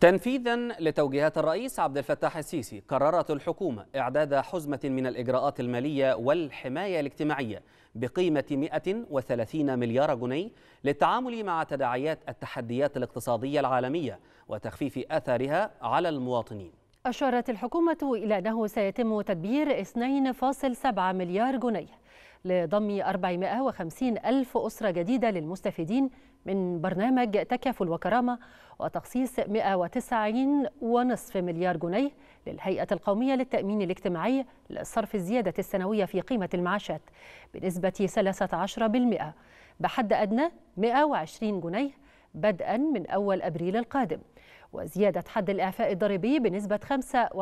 تنفيذا لتوجيهات الرئيس عبد الفتاح السيسي قررت الحكومة إعداد حزمة من الإجراءات المالية والحماية الاجتماعية بقيمة 130 مليار جنيه للتعامل مع تداعيات التحديات الاقتصادية العالمية وتخفيف آثارها على المواطنين أشارت الحكومة إلى أنه سيتم تدبير 2.7 مليار جنيه لضم 450 ألف أسرة جديدة للمستفيدين من برنامج تكافل وكرامة وتخصيص 109.5 مليار جنيه للهيئة القومية للتأمين الاجتماعي لصرف الزيادة السنوية في قيمة المعاشات بنسبة 13% بحد أدنى 120 جنيه بدءا من أول أبريل القادم وزيادة حد الإعفاء الضريبي بنسبة 25%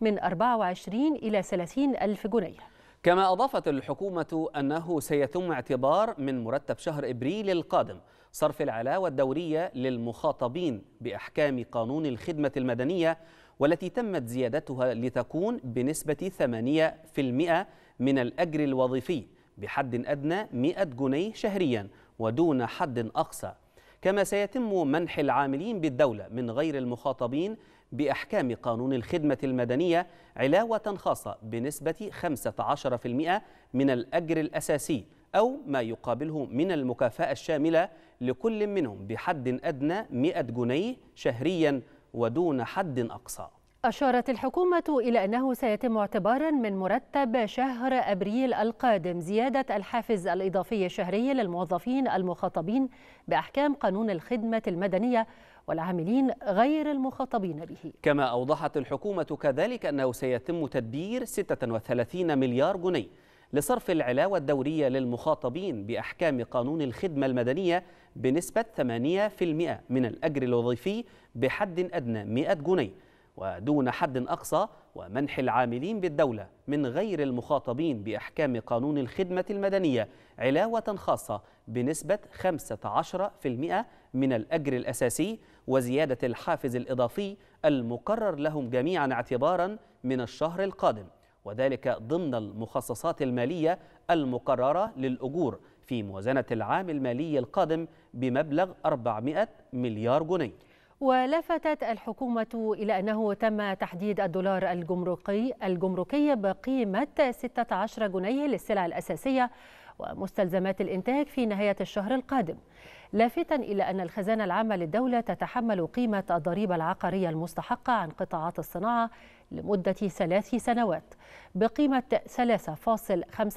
من 24 إلى 30 ألف جنيه كما أضافت الحكومة أنه سيتم اعتبار من مرتب شهر إبريل القادم صرف العلاوة الدورية للمخاطبين بأحكام قانون الخدمة المدنية والتي تمت زيادتها لتكون بنسبة 8% من الأجر الوظيفي بحد أدنى 100 جنيه شهريا ودون حد أقصى كما سيتم منح العاملين بالدولة من غير المخاطبين بأحكام قانون الخدمة المدنية علاوة خاصة بنسبة 15% من الأجر الأساسي أو ما يقابله من المكافأة الشاملة لكل منهم بحد أدنى 100 جنيه شهريا ودون حد أقصى أشارت الحكومة إلى أنه سيتم اعتبارا من مرتب شهر أبريل القادم زيادة الحافز الإضافي الشهري للموظفين المخاطبين بأحكام قانون الخدمة المدنية والعاملين غير المخاطبين به كما أوضحت الحكومة كذلك أنه سيتم تدبير 36 مليار جنيه لصرف العلاوة الدورية للمخاطبين بأحكام قانون الخدمة المدنية بنسبة 8% من الأجر الوظيفي بحد أدنى 100 جنيه ودون حد أقصى ومنح العاملين بالدولة من غير المخاطبين بإحكام قانون الخدمة المدنية علاوة خاصة بنسبة 15% من الأجر الأساسي وزيادة الحافز الإضافي المقرر لهم جميعا اعتبارا من الشهر القادم وذلك ضمن المخصصات المالية المقررة للأجور في موازنة العام المالي القادم بمبلغ 400 مليار جنيه ولفتت الحكومة إلى أنه تم تحديد الدولار الجمركي الجمركي بقيمة 16 جنيه للسلع الأساسية ومستلزمات الإنتاج في نهاية الشهر القادم لافتا إلى أن الخزانة العامة للدولة تتحمل قيمة الضريبة العقارية المستحقة عن قطاعات الصناعة لمدة ثلاث سنوات بقيمة 3.75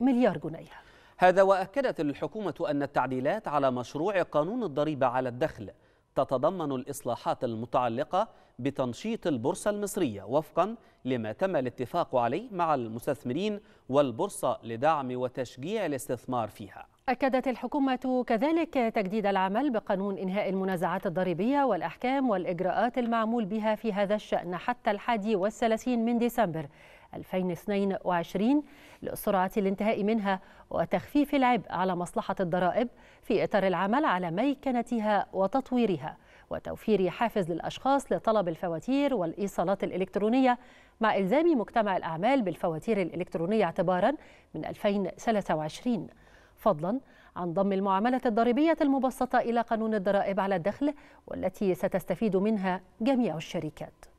مليار جنيه هذا وأكدت الحكومة أن التعديلات على مشروع قانون الضريبة على الدخل تتضمن الإصلاحات المتعلقة بتنشيط البورصة المصرية وفقا لما تم الاتفاق عليه مع المستثمرين والبورصة لدعم وتشجيع الاستثمار فيها أكدت الحكومة كذلك تجديد العمل بقانون إنهاء المنازعات الضريبية والأحكام والإجراءات المعمول بها في هذا الشأن حتى الحادي والثلاثين من ديسمبر 2022 لسرعة الانتهاء منها وتخفيف العبء على مصلحة الضرائب في إطار العمل على ميكنتها وتطويرها وتوفير حافز للأشخاص لطلب الفواتير والإيصالات الإلكترونية مع إلزام مجتمع الأعمال بالفواتير الإلكترونية اعتبارا من 2023 فضلا عن ضم المعاملة الضريبية المبسطة إلى قانون الضرائب على الدخل والتي ستستفيد منها جميع الشركات